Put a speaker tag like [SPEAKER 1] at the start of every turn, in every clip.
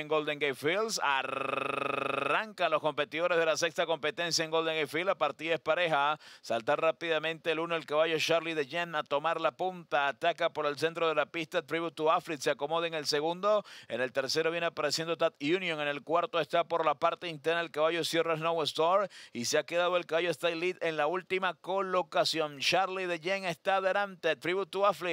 [SPEAKER 1] en Golden Gate Fields. arranca los competidores de la sexta competencia en Golden Gate Fields. La partida es pareja. Saltar rápidamente el uno, el caballo Charlie de Jen a tomar la punta. Ataca por el centro de la pista. Tribute to Affleck se acomoda en el segundo. En el tercero viene apareciendo Tat Union. En el cuarto está por la parte interna el caballo Sierra Snow Store. Y se ha quedado el caballo Style Lead en la última colocación. Charlie de Jen está adelante. Tribute to Affleck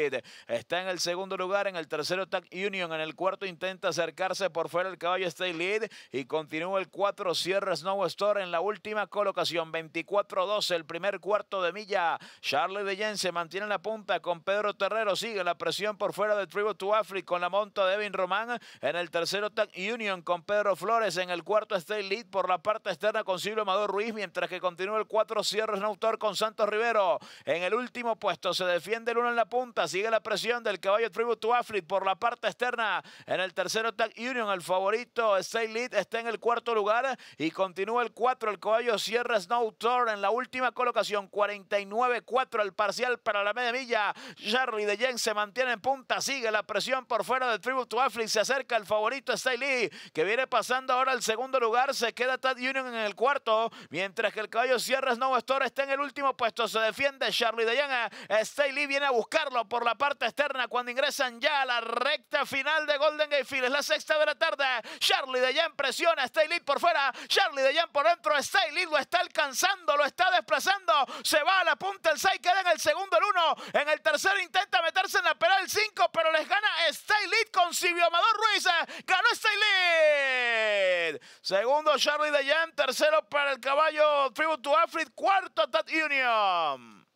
[SPEAKER 1] está en el segundo lugar. En el tercero Tat Union. En el cuarto intenta acercarse por fuera el caballo Stay Lead y continúa el 4 cierre Snow Store en la última colocación 24-12 el primer cuarto de milla Charlie de se mantiene en la punta con Pedro Terrero sigue la presión por fuera de Tribute to Africa con la monta de Evin Román en el tercero Tag Union con Pedro Flores en el cuarto Stay Lead por la parte externa con Silvio Amador Ruiz mientras que continúa el 4 cierra Snow Store con Santos Rivero en el último puesto se defiende el 1 en la punta sigue la presión del caballo Tribute to Africa por la parte externa en el tercero Tag Union al favorito Stay está en el cuarto lugar y continúa el cuatro, El caballo Sierra Snow Tour en la última colocación. 49-4 el parcial para la media milla. Charlie de Jen se mantiene en punta. Sigue la presión por fuera del Tribute to Affleck. Se acerca el favorito Stay que viene pasando ahora al segundo lugar. Se queda Tad Union en el cuarto. Mientras que el caballo Sierra Snow Tour está en el último puesto. Se defiende Charlie de Jen. Stay Lee viene a buscarlo por la parte externa cuando ingresan ya a la recta final de Golden Gate Field. Es la sexta de la tarde. Charlie Charlie Dejan presiona Stay Lead por fuera. Charlie de Dejan por dentro. Stay Lead lo está alcanzando, lo está desplazando. Se va a la punta el 6, queda en el segundo el 1. En el tercero intenta meterse en la pera, el 5, pero les gana Stay con Silvio Amador Ruiz. Ganó Stay Lead. Segundo Charlie Dejan, tercero para el caballo Tribute to Alfred, cuarto Tat Union.